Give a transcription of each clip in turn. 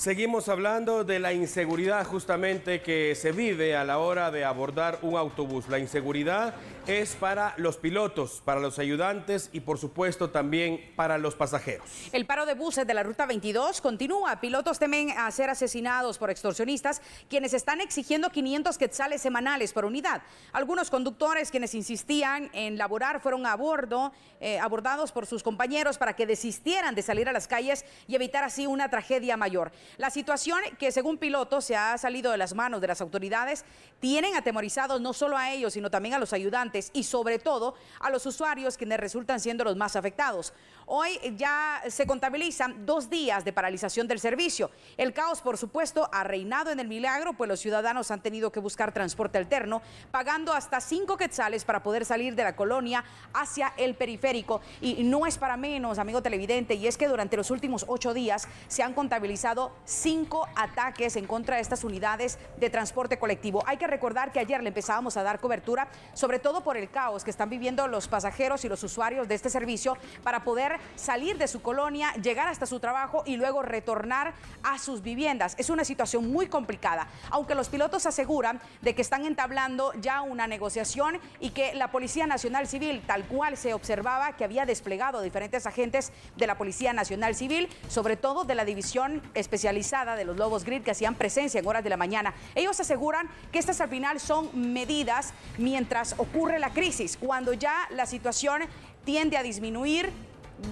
Seguimos hablando de la inseguridad justamente que se vive a la hora de abordar un autobús. La inseguridad es para los pilotos, para los ayudantes y por supuesto también para los pasajeros. El paro de buses de la Ruta 22 continúa. Pilotos temen a ser asesinados por extorsionistas quienes están exigiendo 500 quetzales semanales por unidad. Algunos conductores quienes insistían en laborar fueron a bordo, eh, abordados por sus compañeros para que desistieran de salir a las calles y evitar así una tragedia mayor. La situación que según piloto se ha salido de las manos de las autoridades tienen atemorizados no solo a ellos, sino también a los ayudantes y sobre todo a los usuarios quienes resultan siendo los más afectados. Hoy ya se contabilizan dos días de paralización del servicio. El caos, por supuesto, ha reinado en el milagro, pues los ciudadanos han tenido que buscar transporte alterno, pagando hasta cinco quetzales para poder salir de la colonia hacia el periférico. Y no es para menos, amigo televidente, y es que durante los últimos ocho días se han contabilizado cinco ataques en contra de estas unidades de transporte colectivo. Hay que recordar que ayer le empezábamos a dar cobertura, sobre todo por el caos que están viviendo los pasajeros y los usuarios de este servicio para poder salir de su colonia, llegar hasta su trabajo y luego retornar a sus viviendas. Es una situación muy complicada, aunque los pilotos aseguran de que están entablando ya una negociación y que la Policía Nacional Civil, tal cual se observaba que había desplegado diferentes agentes de la Policía Nacional Civil, sobre todo de la División Especial de los Lobos Grid que hacían presencia en horas de la mañana. Ellos aseguran que estas al final son medidas mientras ocurre la crisis. Cuando ya la situación tiende a disminuir,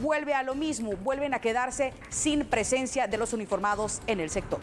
vuelve a lo mismo, vuelven a quedarse sin presencia de los uniformados en el sector.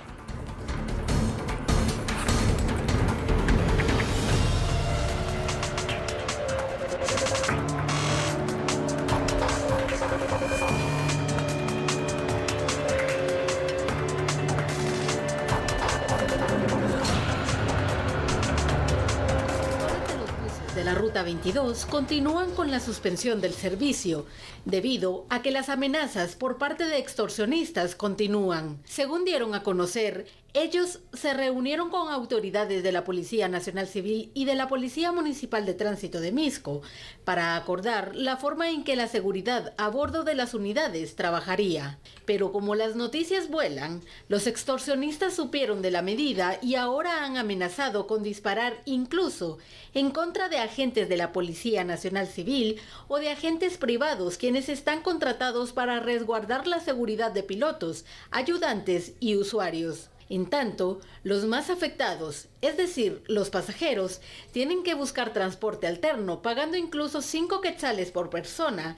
de la Ruta 22 continúan con la suspensión del servicio, debido a que las amenazas por parte de extorsionistas continúan. Según dieron a conocer, ellos se reunieron con autoridades de la Policía Nacional Civil y de la Policía Municipal de Tránsito de Misco para acordar la forma en que la seguridad a bordo de las unidades trabajaría. Pero como las noticias vuelan, los extorsionistas supieron de la medida y ahora han amenazado con disparar incluso en contra de agentes de la Policía Nacional Civil o de agentes privados quienes están contratados para resguardar la seguridad de pilotos, ayudantes y usuarios. En tanto, los más afectados, es decir, los pasajeros, tienen que buscar transporte alterno, pagando incluso 5 quetzales por persona